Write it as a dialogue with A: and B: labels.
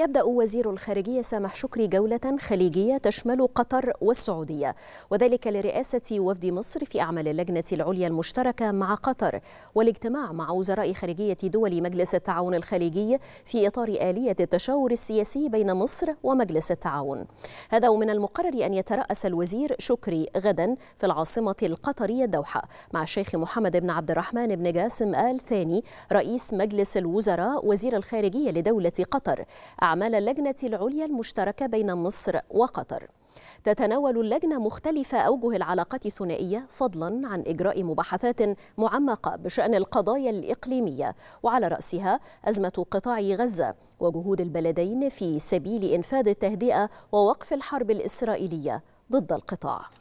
A: يبدأ وزير الخارجية سامح شكري جولة خليجية تشمل قطر والسعودية وذلك لرئاسة وفد مصر في أعمال اللجنة العليا المشتركة مع قطر والاجتماع مع وزراء خارجية دول مجلس التعاون الخليجي في إطار آلية التشاور السياسي بين مصر ومجلس التعاون هذا ومن المقرر أن يترأس الوزير شكري غدا في العاصمة القطرية الدوحة مع الشيخ محمد بن عبد الرحمن بن جاسم آل ثاني رئيس مجلس الوزراء وزير الخارجية لدولة قطر أعمال اللجنة العليا المشتركة بين مصر وقطر تتناول اللجنة مختلف أوجه العلاقات الثنائية فضلا عن إجراء مباحثات معمقة بشأن القضايا الإقليمية وعلى رأسها أزمة قطاع غزة وجهود البلدين في سبيل إنفاذ التهدئة ووقف الحرب الإسرائيلية ضد القطاع